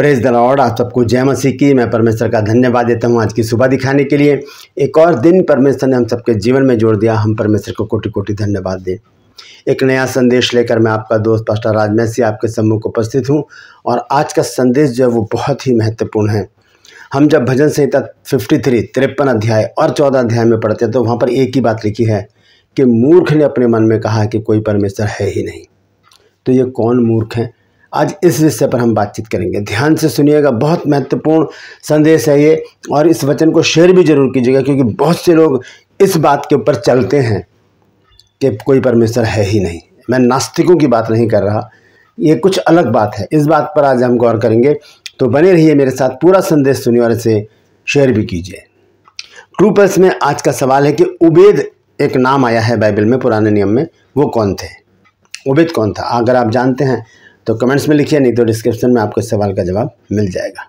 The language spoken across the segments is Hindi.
प्रेस द लॉर्ड आप सबको जय मसीह की मैं परमेश्वर का धन्यवाद देता हूँ आज की सुबह दिखाने के लिए एक और दिन परमेश्वर ने हम सबके जीवन में जोड़ दिया हम परमेश्वर को कोटि कोटि धन्यवाद दें एक नया संदेश लेकर मैं आपका दोस्त पास्टर राज मैसी आपके सम्मुख उपस्थित हूँ और आज का संदेश जो है वो बहुत ही महत्वपूर्ण है हम जब भजन संहिता फिफ्टी थ्री तिरपन अध्याय और चौदह अध्याय में पढ़ते हैं तो वहाँ पर एक ही बात लिखी है कि मूर्ख ने अपने मन में कहा कि कोई परमेश्वर है ही नहीं तो ये कौन मूर्ख हैं आज इस विषय पर हम बातचीत करेंगे ध्यान से सुनिएगा बहुत महत्वपूर्ण संदेश है ये और इस वचन को शेयर भी जरूर कीजिएगा क्योंकि बहुत से लोग इस बात के ऊपर चलते हैं कि कोई परमेश्वर है ही नहीं मैं नास्तिकों की बात नहीं कर रहा ये कुछ अलग बात है इस बात पर आज हम गौर करेंगे तो बने रहिए मेरे साथ पूरा संदेश सुनिए और इसे शेयर भी कीजिए ट्रूपर्स में आज का सवाल है कि उबेद एक नाम आया है बाइबल में पुराने नियम में वो कौन थे उबेद कौन था अगर आप जानते हैं तो कमेंट्स में लिखिए नहीं तो डिस्क्रिप्शन में आपको इस सवाल का जवाब मिल जाएगा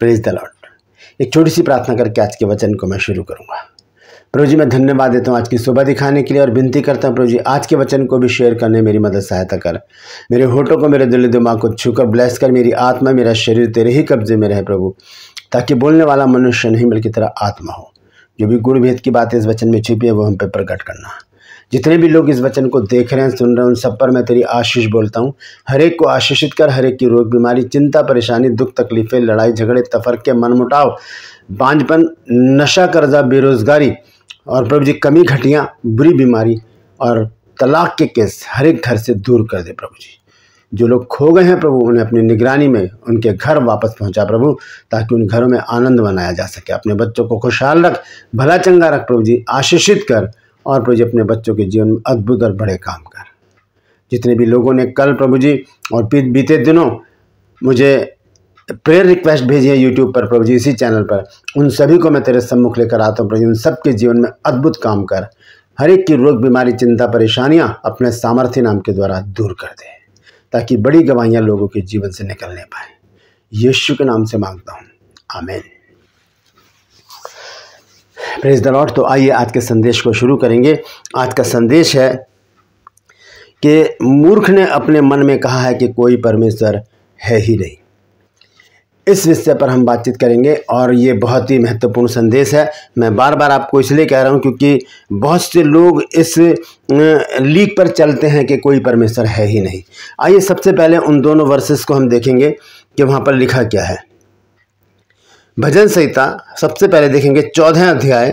प्रेज द लॉर्ड एक छोटी सी प्रार्थना करके आज के वचन को मैं शुरू करूँगा प्रभु जी मैं धन्यवाद देता हूँ आज की सुबह दिखाने के लिए और विनती करता हूँ प्रभु जी आज के वचन को भी शेयर करने मेरी मदद सहायता कर मेरे होठों को मेरे दिल दिमाग को छूकर ब्लेस कर मेरी आत्मा मेरा शरीर तेरे ही कब्जे में रहे प्रभु ताकि बोलने वाला मनुष्य नहीं बल्कि तेरा आत्मा हो जो भी गुणभेद की बातें इस वचन में छिपी है वो हम पे प्रकट करना जितने भी लोग इस वचन को देख रहे हैं सुन रहे हैं उन सब पर मैं तेरी आशीष बोलता हूँ हरेक को आशीषित कर हरेक की रोग बीमारी चिंता परेशानी दुख तकलीफ़ें लड़ाई झगड़े तफर के मनमुटाव बांझपन नशा कर्जा बेरोज़गारी और प्रभु जी कमी घटियाँ बुरी बीमारी और तलाक के केस हर एक घर से दूर कर दे प्रभु जी जो लोग खो गए हैं प्रभु उन्हें अपनी निगरानी में उनके घर वापस पहुंचा प्रभु ताकि उन घरों में आनंद मनाया जा सके अपने बच्चों को खुशहाल रख भला चंगा रख प्रभु जी आशीषित कर और प्रभु जी अपने बच्चों के जीवन में अद्भुत और बड़े काम कर जितने भी लोगों ने कल प्रभु जी और बीते दिनों मुझे प्रेयर रिक्वेस्ट भेजी है यूट्यूब पर प्रभु जी इसी चैनल पर उन सभी को मैं तेरे सम्मुख लेकर आता हूँ प्रभु जी उन सबके जीवन में अद्भुत काम कर हर एक की रोग बीमारी चिंता परेशानियाँ अपने सामर्थ्य नाम के द्वारा दूर कर दे ताकि बड़ी गवाहियाँ लोगों के जीवन से निकलने पाए यीशु के नाम से मांगता हूँ आमेन प्रेज द लॉर्ड तो आइए आज के संदेश को शुरू करेंगे आज का संदेश है कि मूर्ख ने अपने मन में कहा है कि कोई परमेश्वर है ही नहीं इस विषय पर हम बातचीत करेंगे और ये बहुत ही महत्वपूर्ण संदेश है मैं बार बार आपको इसलिए कह रहा हूँ क्योंकि बहुत से लोग इस लीक पर चलते हैं कि कोई परमेश्वर है ही नहीं आइए सबसे पहले उन दोनों वर्सेस को हम देखेंगे कि वहाँ पर लिखा क्या है भजन संहिता सबसे पहले देखेंगे चौदह अध्याय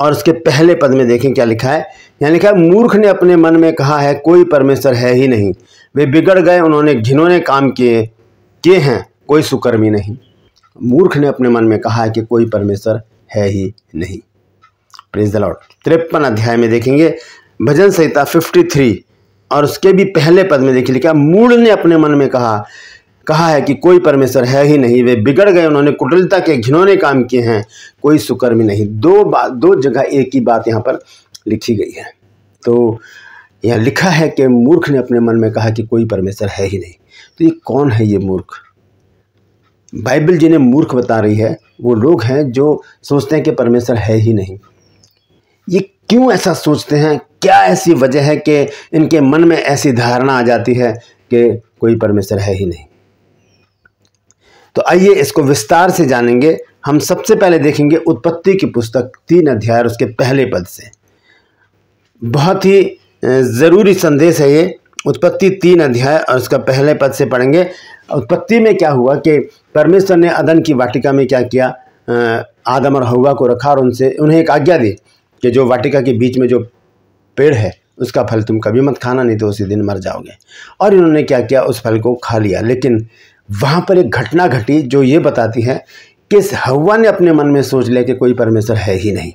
और उसके पहले पद में देखें क्या लिखा है यहाँ लिखा है मूर्ख ने अपने मन में कहा है कोई परमेश्वर है ही नहीं वे बिगड़ गए उन्होंने घिनौने काम किए किए हैं कोई सुकर्मी नहीं मूर्ख ने अपने मन में कहा है कि कोई परमेश्वर है ही नहीं प्रेज द लॉर्ड तिरपन अध्याय में देखेंगे भजन संहिता 53 और उसके भी पहले पद में देखिए लिखा मूल ने अपने मन में कहा कहा है कि कोई परमेश्वर है ही नहीं वे बिगड़ गए उन्होंने कुटिलता के घिनौने काम किए हैं कोई सुकर्मी नहीं दो बात दो जगह एक ही बात यहाँ पर लिखी गई है तो यह लिखा है कि मूर्ख ने अपने मन में कहा कि कोई परमेश्वर है ही नहीं तो ये कौन है ये मूर्ख बाइबल जिन्हें मूर्ख बता रही है वो लोग हैं जो सोचते हैं कि परमेश्वर है ही नहीं ये क्यों ऐसा सोचते हैं क्या ऐसी वजह है कि इनके मन में ऐसी धारणा आ जाती है कि कोई परमेश्वर है ही नहीं तो आइए इसको विस्तार से जानेंगे हम सबसे पहले देखेंगे उत्पत्ति की पुस्तक तीन अध्याय उसके पहले पद से बहुत ही ज़रूरी संदेश है ये उत्पत्ति तीन अध्याय और उसका पहले पद से पढ़ेंगे उत्पत्ति में क्या हुआ कि परमेश्वर ने अदन की वाटिका में क्या किया आदम और हवा को रखा और उनसे उन्हें एक आज्ञा दी कि जो वाटिका के बीच में जो पेड़ है उसका फल तुम कभी मत खाना नहीं तो उसी दिन मर जाओगे और इन्होंने क्या किया उस फल को खा लिया लेकिन वहाँ पर एक घटना घटी जो ये बताती है कि हवा ने अपने मन में सोच लिया कि कोई परमेश्वर है ही नहीं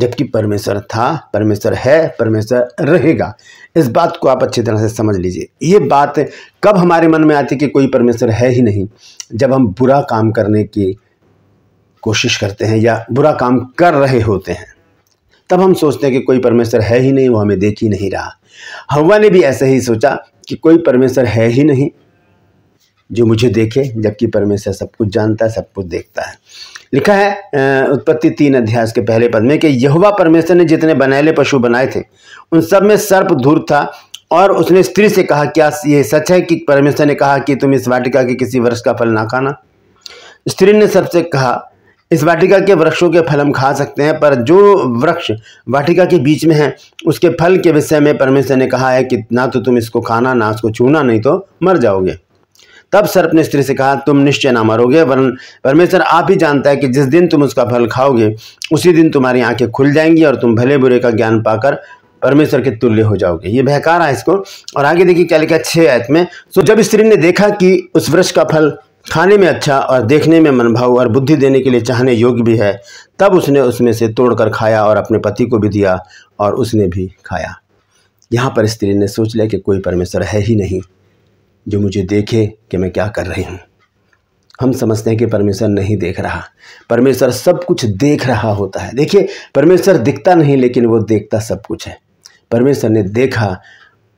जबकि परमेश्वर था परमेश्वर है परमेश्वर रहेगा इस बात को आप अच्छी तरह से समझ लीजिए ये बात कब हमारे मन में आती कि कोई परमेश्वर है ही नहीं जब हम बुरा काम करने की कोशिश करते हैं या बुरा काम कर रहे होते हैं तब हम सोचते हैं कि कोई परमेश्वर है ही नहीं वो हमें देख ही नहीं रहा हवा ने भी ऐसे ही सोचा कि कोई परमेश्वर है ही नहीं जो मुझे देखे जबकि परमेश्वर सब कुछ जानता है सब कुछ देखता है लिखा है उत्पत्ति तीन अध्यास के पहले पद में कि यहुवा परमेश्वर ने जितने बनैले पशु बनाए थे उन सब में सर्प धूर था और उसने स्त्री से कहा क्या ये सच है कि परमेश्वर ने कहा कि तुम इस वाटिका के किसी वृक्ष का फल ना खाना स्त्री ने सबसे कहा इस वाटिका के वृक्षों के फल हम खा सकते हैं पर जो वृक्ष वाटिका के बीच में है उसके फल के विषय में परमेश्वर ने कहा है कि ना तो तुम इसको खाना ना उसको छूना नहीं तो मर जाओगे तब सर अपने स्त्री से कहा तुम निश्चय ना मरोगे वरन परमेश्वर आप ही जानता है कि जिस दिन तुम उसका फल खाओगे उसी दिन तुम्हारी आंखें खुल जाएंगी और तुम भले बुरे का ज्ञान पाकर परमेश्वर के तुल्य हो जाओगे ये बहकार है इसको और आगे देखिए क्या लिखा छः आयत में सो जब स्त्री ने देखा कि उस वृक्ष का फल खाने में अच्छा और देखने में मनभाव और बुद्धि देने के लिए चाहने योग्य भी है तब उसने उसमें से तोड़कर खाया और अपने पति को भी दिया और उसने भी खाया यहाँ पर स्त्री ने सोच लिया कि कोई परमेश्वर है ही नहीं जो मुझे देखे कि मैं क्या कर रही हूँ हम समझते हैं कि परमेश्वर नहीं देख रहा परमेश्वर सब कुछ देख रहा होता है देखिए परमेश्वर दिखता नहीं लेकिन वो देखता सब कुछ है परमेश्वर ने देखा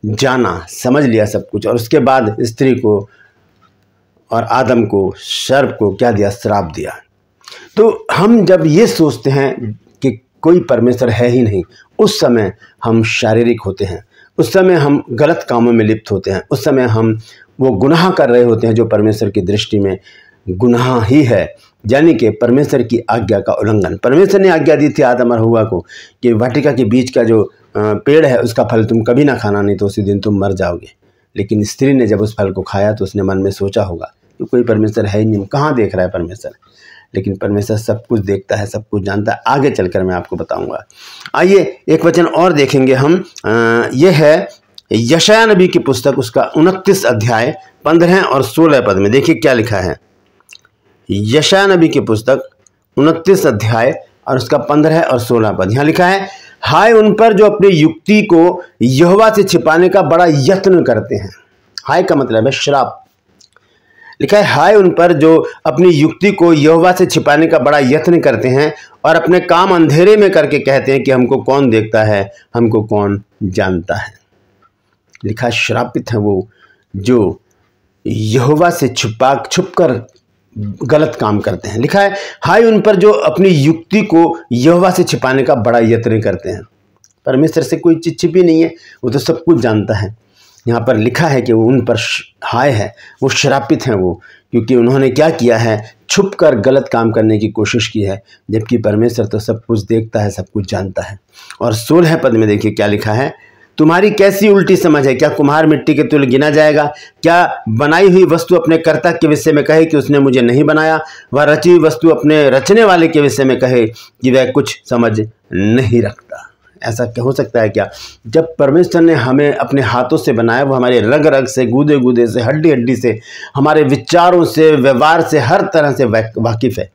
जाना समझ लिया सब कुछ और उसके बाद स्त्री को और आदम को शर्प को क्या दिया श्राप दिया तो हम जब ये सोचते हैं कि कोई परमेश्वर है ही नहीं उस समय हम शारीरिक होते हैं उस समय हम गलत कामों में लिप्त होते हैं उस समय हम वो गुनाह कर रहे होते हैं जो परमेश्वर की दृष्टि में गुनाह ही है यानी कि परमेश्वर की आज्ञा का उल्लंघन परमेश्वर ने आज्ञा दी थी आदम और हुआ को कि वाटिका के बीच का जो पेड़ है उसका फल तुम कभी ना खाना नहीं तो उसी दिन तुम मर जाओगे लेकिन स्त्री ने जब उस फल को खाया तो उसने मन में सोचा होगा कि कोई परमेश्वर है ही नहीं कहाँ देख रहा है परमेश्वर लेकिन परमेश्वर सब कुछ देखता है सब कुछ जानता है आगे चलकर मैं आपको बताऊंगा आइए एक वचन और देखेंगे हम यह है यशया नबी की पुस्तक उसका उनतीस अध्याय पंद्रह और सोलह पद में देखिए क्या लिखा है यशया नबी की पुस्तक उनतीस अध्याय और उसका पंद्रह और सोलह पद यहाँ लिखा है हाय उन पर जो अपनी युक्ति को यहवा से छिपाने का बड़ा यत्न करते हैं हाय का मतलब है श्राप लिखा है हाय उन पर जो अपनी युक्ति को यहोवा से छिपाने का बड़ा यत्न करते हैं और अपने काम अंधेरे में करके कहते हैं कि हमको कौन देखता है हमको कौन जानता है लिखा श्रापित है वो जो यहोवा से छुपा छुप कर गलत काम करते हैं लिखा है हाय उन पर जो अपनी युक्ति को यहोवा से छिपाने का बड़ा यत्न करते हैं परमेश्वर से कोई चीज छिपी नहीं है वो तो सब कुछ जानता है यहाँ पर लिखा है कि वो उन पर हाय है वो शरापित हैं वो क्योंकि उन्होंने क्या किया है छुप कर गलत काम करने की कोशिश की है जबकि परमेश्वर तो सब कुछ देखता है सब कुछ जानता है और सोलह पद में देखिए क्या लिखा है तुम्हारी कैसी उल्टी समझ है क्या कुम्हार मिट्टी के तुल गिना जाएगा क्या बनाई हुई वस्तु अपने कर्ता के विषय में कहे कि उसने मुझे नहीं बनाया वह रची हुई वस्तु अपने रचने वाले के विषय में कहे कि वह कुछ समझ नहीं रखता ऐसा क्या हो सकता है क्या जब परमेश्वर ने हमें अपने हाथों से बनाया वो हमारे रग रग से गूदे गूदे से हड्डी हड्डी से हमारे विचारों से व्यवहार से हर तरह से वाकिफ़ है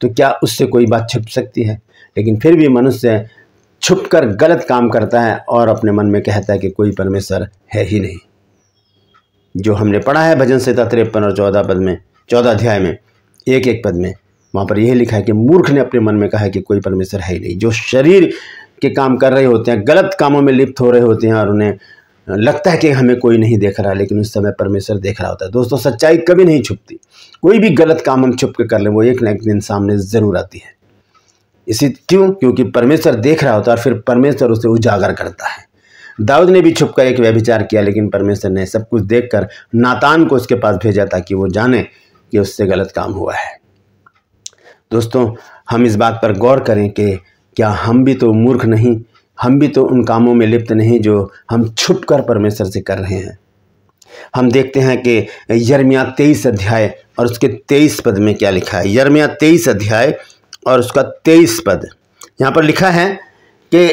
तो क्या उससे कोई बात छिप सकती है लेकिन फिर भी मनुष्य छुप कर गलत काम करता है और अपने मन में कहता है कि कोई परमेश्वर है ही नहीं जो हमने पढ़ा है भजन सेता तिरपन और चौदह पद में चौदह अध्याय में एक एक पद में वहाँ पर यह लिखा है कि मूर्ख ने अपने मन में कहा है कि कोई परमेश्वर है ही नहीं जो शरीर के काम कर रहे होते हैं गलत कामों में लिप्त हो रहे होते हैं और उन्हें लगता है कि हमें कोई नहीं देख रहा लेकिन उस समय परमेश्वर देख रहा होता है दोस्तों सच्चाई कभी नहीं छुपती कोई भी गलत काम हम छुप के कर लें वो एक ना एक दिन सामने ज़रूर आती है इसी क्यों क्योंकि परमेश्वर देख रहा होता है और फिर परमेश्वर उसे उजागर करता है दाऊद ने भी छुपकर एक व्यभिचार किया लेकिन परमेश्वर ने सब कुछ देखकर नातान को उसके पास भेजा ताकि वो जाने कि उससे गलत काम हुआ है दोस्तों हम इस बात पर गौर करें कि क्या हम भी तो मूर्ख नहीं हम भी तो उन कामों में लिप्त नहीं जो हम छुप कर परमेश्वर से कर रहे हैं हम देखते हैं कि यरमिया तेईस अध्याय और उसके तेईस पद में क्या लिखा है यरमिया तेईस अध्याय और उसका तेईस पद यहाँ पर लिखा है कि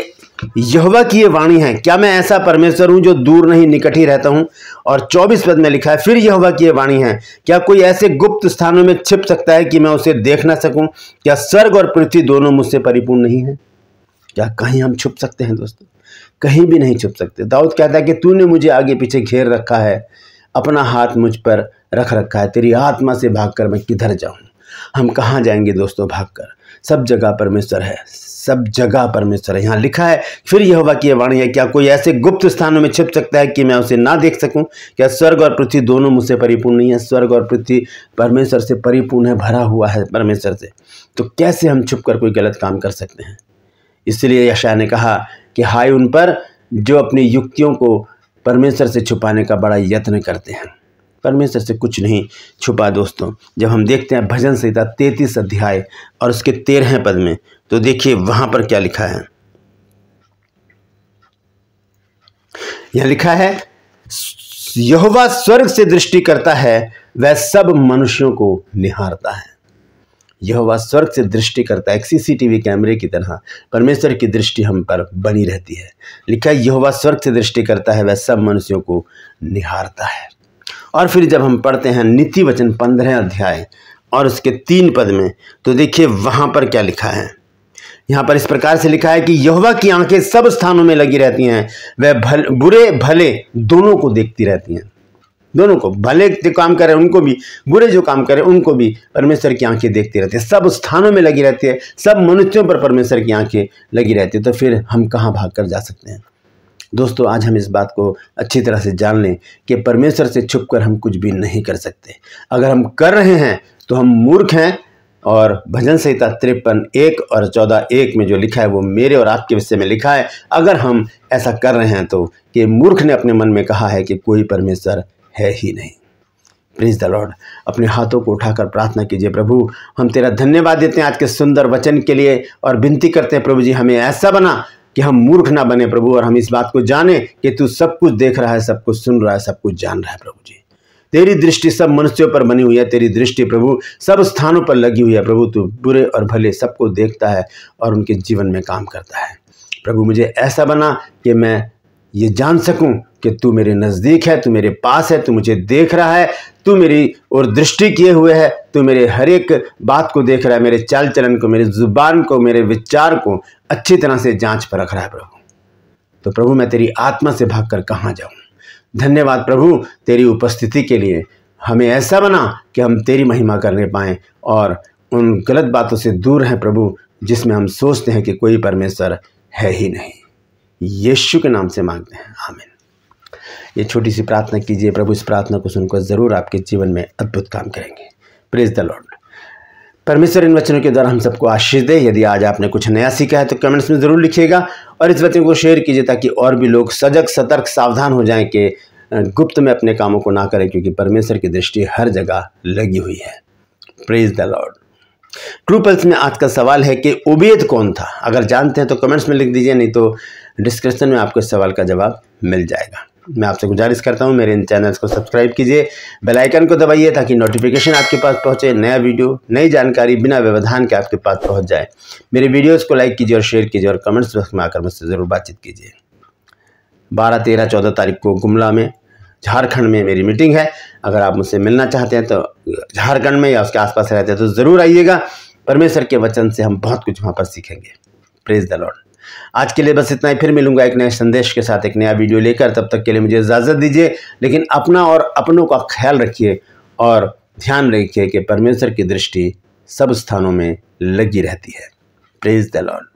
यहवा की ये वाणी है क्या मैं ऐसा परमेश्वर हूं जो दूर नहीं निकट ही रहता हूं और 24 पद में लिखा है फिर यहवा की ये वाणी है क्या कोई ऐसे गुप्त स्थानों में छिप सकता है कि मैं उसे देख ना सकूं क्या स्वर्ग और पृथ्वी दोनों मुझसे परिपूर्ण नहीं है क्या कहीं हम छुप सकते हैं दोस्तों कहीं भी नहीं छुप सकते दाऊद कहता है कि तूने मुझे आगे पीछे घेर रखा है अपना हाथ मुझ पर रख रखा है तेरी आत्मा से भागकर मैं किधर जाऊं हम कहाँ जाएंगे दोस्तों भागकर सब जगह परमेश्वर है सब जगह परमेश्वर है यहाँ लिखा है फिर यह कि यह वाणी है क्या कोई ऐसे गुप्त स्थानों में छिप सकता है कि मैं उसे ना देख सकूं क्या स्वर्ग और पृथ्वी दोनों मुझसे परिपूर्ण नहीं है स्वर्ग और पृथ्वी परमेश्वर से परिपूर्ण है भरा हुआ है परमेश्वर से तो कैसे हम छुप कर कोई गलत काम कर सकते हैं इसलिए यशा ने कहा कि हाय उन पर जो अपनी युक्तियों को परमेश्वर से छुपाने का बड़ा यत्न करते हैं परमेश्वर से कुछ नहीं छुपा दोस्तों जब हम देखते हैं भजन संहिता तैतीस अध्याय और उसके तेरह पद में तो देखिए वहाँ पर क्या लिखा है यह लिखा है यहोवा स्वर्ग से दृष्टि करता है वह सब मनुष्यों को निहारता है यहोवा स्वर्ग से दृष्टि करता है एक सीसीटीवी कैमरे की तरह परमेश्वर की दृष्टि हम पर बनी रहती है लिखा है यहोवा स्वर्ग से दृष्टि करता है वह सब मनुष्यों को निहारता है और फिर जब हम पढ़ते हैं नीति वचन पंद्रह अध्याय और उसके तीन पद में तो देखिए वहाँ पर क्या लिखा है यहाँ पर इस प्रकार से लिखा है कि यहवा की आंखें सब स्थानों में लगी रहती हैं वह भल बुरे भले दोनों को देखती रहती हैं दोनों को भले जो काम करें उनको भी बुरे जो काम करें उनको भी परमेश्वर की आंखें देखती रहती है सब स्थानों में लगी रहती है सब मनुष्यों पर परमेश्वर की आंखें लगी रहती है तो फिर हम कहाँ भाग कर जा सकते हैं दोस्तों आज हम इस बात को अच्छी तरह से जान लें कि परमेश्वर से छुप कर हम कुछ भी नहीं कर सकते अगर हम कर रहे हैं तो हम मूर्ख हैं और भजन संहिता तिरपन एक और चौदह एक में जो लिखा है वो मेरे और आपके विषय में लिखा है अगर हम ऐसा कर रहे हैं तो कि मूर्ख ने अपने मन में कहा है कि कोई परमेश्वर है ही नहीं प्लीज द लॉर्ड अपने हाथों को उठाकर प्रार्थना कीजिए प्रभु हम तेरा धन्यवाद देते हैं आज के सुंदर वचन के लिए और विनती करते हैं प्रभु जी हमें ऐसा बना कि हम मूर्ख ना बने प्रभु और हम इस बात को जाने कि तू सब कुछ देख रहा है सब कुछ सुन रहा है सब कुछ जान रहा है प्रभु जी तेरी दृष्टि सब मनुष्यों पर बनी हुई है तेरी दृष्टि प्रभु सब स्थानों पर लगी हुई है प्रभु तू बुरे और भले सबको देखता है और उनके जीवन में काम करता है प्रभु मुझे ऐसा बना कि मैं ये जान सकूं कि तू मेरे नज़दीक है तू मेरे पास है तू मुझे देख रहा है तू मेरी और दृष्टि किए हुए है तू मेरे हर एक बात को देख रहा है मेरे चाल चलन को मेरे ज़ुबान को मेरे विचार को अच्छी तरह से जांच पर रख रहा है प्रभु तो प्रभु मैं तेरी आत्मा से भाग कर कहाँ जाऊँ धन्यवाद प्रभु तेरी उपस्थिति के लिए हमें ऐसा बना कि हम तेरी महिमा करने पाएँ और उन गलत बातों से दूर हैं प्रभु जिसमें हम सोचते हैं कि कोई परमेश्वर है ही नहीं यीशु के नाम से मांगते हैं आमिन ये छोटी सी प्रार्थना कीजिए प्रभु इस प्रार्थना को सुनकर ज़रूर आपके जीवन में अद्भुत काम करेंगे प्रेज द लॉर्ड परमेश्वर इन वचनों के द्वारा हम सबको आशीष दे यदि आज आपने कुछ नया सीखा है तो कमेंट्स में ज़रूर लिखिएगा और इस वचन को शेयर कीजिए ताकि और भी लोग सजग सतर्क सावधान हो जाएं कि गुप्त में अपने कामों को ना करें क्योंकि परमेश्वर की दृष्टि हर जगह लगी हुई है प्रेज द लॉर्ड ट्रूपल्स में आज का सवाल है कि उबेद कौन था अगर जानते हैं तो कमेंट्स में लिख दीजिए नहीं तो डिस्क्रिप्शन में आपको इस सवाल का जवाब मिल जाएगा मैं आपसे गुजारिश करता हूं मेरे इन चैनल्स को सब्सक्राइब कीजिए बेल आइकन को दबाइए ताकि नोटिफिकेशन आपके पास पहुंचे नया वीडियो नई जानकारी बिना व्यवधान के आपके पास पहुँच जाए मेरे वीडियोज़ को लाइक कीजिए और शेयर कीजिए और कमेंट्स बॉक्स में आकर मुझसे ज़रूर बातचीत कीजिए बारह तेरह चौदह तारीख को गुमला में झारखंड में मेरी मीटिंग है अगर आप मुझसे मिलना चाहते हैं तो झारखंड में या उसके आसपास रहते हैं तो ज़रूर आइएगा परमेश्वर के वचन से हम बहुत कुछ वहाँ पर सीखेंगे प्रेज द लॉर्ड आज के लिए बस इतना ही फिर मिलूंगा एक नए संदेश के साथ एक नया वीडियो लेकर तब तक के लिए मुझे इजाज़त दीजिए लेकिन अपना और अपनों का ख्याल रखिए और ध्यान रखिए कि परमेश्वर की दृष्टि सब स्थानों में लगी रहती है प्रेज द लॉर्ड